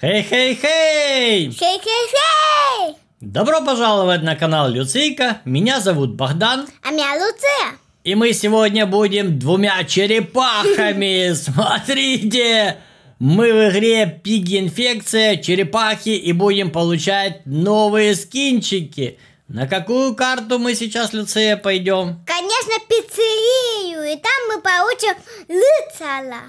Хей-хей-хей! Хей-хей-хей! Добро пожаловать на канал Люцийка. Меня зовут Богдан. А меня Луция. И мы сегодня будем двумя черепахами. Смотрите! Мы в игре Пиги Инфекция, черепахи и будем получать новые скинчики. На какую карту мы сейчас, Люция, пойдем? Конечно, пиццерию. И там мы получим Люцала.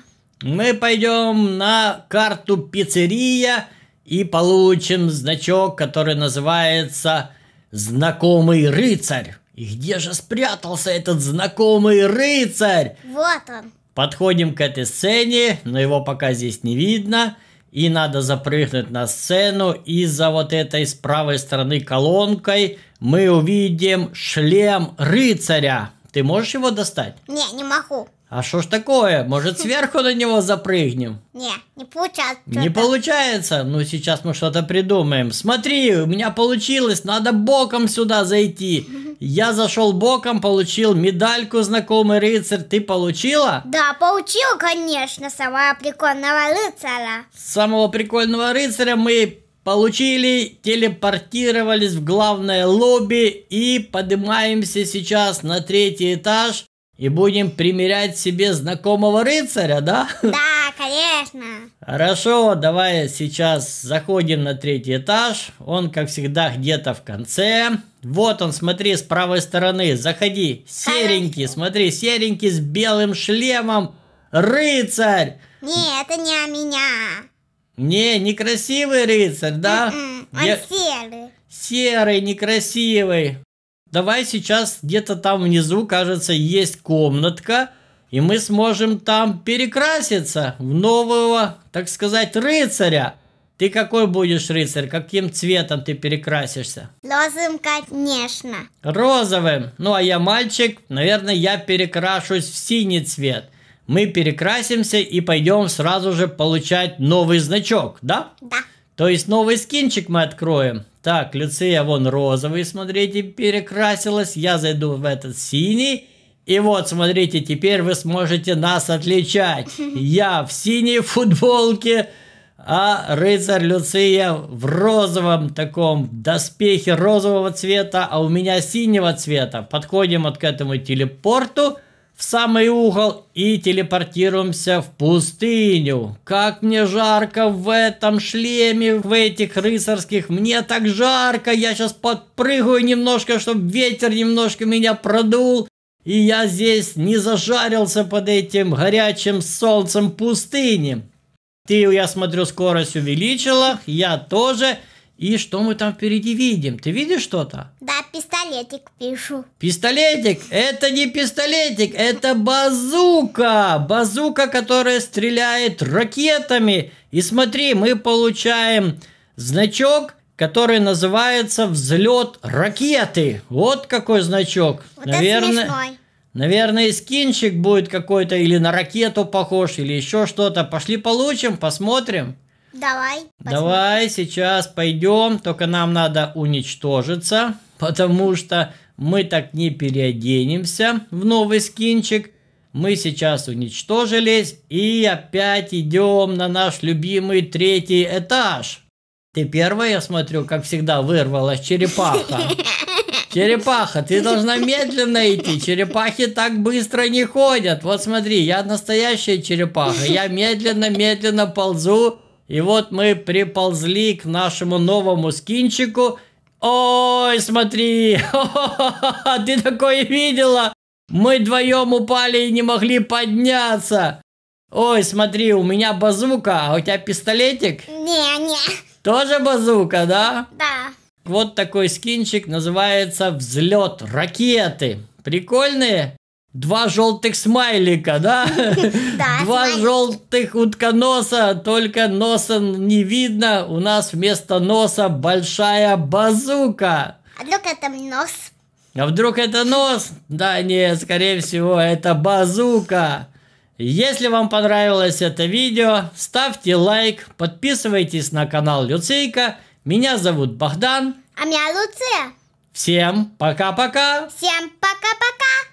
Мы пойдем на карту пиццерия и получим значок, который называется «Знакомый рыцарь». И где же спрятался этот знакомый рыцарь? Вот он. Подходим к этой сцене, но его пока здесь не видно. И надо запрыгнуть на сцену. И за вот этой с правой стороны колонкой мы увидим шлем рыцаря. Ты можешь его достать? Не, не могу. А что ж такое? Может, сверху на него запрыгнем? Не, не получается. Не получается? Ну, сейчас мы что-то придумаем. Смотри, у меня получилось, надо боком сюда зайти. Я зашел боком, получил медальку, знакомый рыцарь. Ты получила? Да, получил, конечно, самого прикольного рыцаря. Самого прикольного рыцаря мы получили, телепортировались в главное лобби и поднимаемся сейчас на третий этаж. И будем примерять себе знакомого рыцаря, да? Да, конечно. Хорошо, давай сейчас заходим на третий этаж. Он, как всегда, где-то в конце. Вот он, смотри, с правой стороны. Заходи. Серенький, Хорошо. смотри, серенький с белым шлемом. Рыцарь! Не, это не о меня. Не, некрасивый рыцарь, да? Mm -mm, он Я... серый. Серый, некрасивый. Давай сейчас где-то там внизу, кажется, есть комнатка, и мы сможем там перекраситься в нового, так сказать, рыцаря. Ты какой будешь рыцарь? Каким цветом ты перекрасишься? Розовым, конечно. Розовым. Ну, а я мальчик. Наверное, я перекрашусь в синий цвет. Мы перекрасимся и пойдем сразу же получать новый значок, да? Да. То есть новый скинчик мы откроем. Так, Люция вон розовый, смотрите, перекрасилась. Я зайду в этот синий. И вот, смотрите, теперь вы сможете нас отличать. Я в синей футболке, а рыцарь Люция в розовом таком доспехе розового цвета, а у меня синего цвета. Подходим вот к этому телепорту в самый угол и телепортируемся в пустыню. Как мне жарко в этом шлеме, в этих рыцарских. Мне так жарко, я сейчас подпрыгаю немножко, чтобы ветер немножко меня продул. И я здесь не зажарился под этим горячим солнцем пустыни. Ты, я смотрю, скорость увеличила, я тоже. И что мы там впереди видим? Ты видишь что-то? Да пистолетик пишу. Пистолетик? Это не пистолетик, это базука. Базука, которая стреляет ракетами. И смотри, мы получаем значок, который называется взлет ракеты. Вот какой значок. Вот Наверное... смешной. Наверное, скинчик будет какой-то или на ракету похож, или еще что-то. Пошли получим, посмотрим. Давай. Посмотрим. Давай сейчас пойдем, только нам надо уничтожиться, потому что мы так не переоденемся в новый скинчик. Мы сейчас уничтожились и опять идем на наш любимый третий этаж. Ты первая, я смотрю, как всегда вырвалась черепаха. Черепаха, ты должна медленно идти. Черепахи так быстро не ходят. Вот смотри, я настоящая черепаха. Я медленно-медленно ползу и вот мы приползли к нашему новому скинчику. Ой, смотри, ты такое видела? Мы вдвоем упали и не могли подняться. Ой, смотри, у меня базука, а у тебя пистолетик? Не, не. Тоже базука, да? Да. Вот такой скинчик называется «Взлет ракеты». Прикольные? Два желтых смайлика, да? Да. Два смайлики. желтых утконоса, только носа не видно. У нас вместо носа большая базука. А вдруг это нос? А вдруг это нос? Да нет, скорее всего, это базука. Если вам понравилось это видео, ставьте лайк, подписывайтесь на канал Люцейка. Меня зовут Богдан. А меня Луция. Всем пока-пока. Всем пока-пока.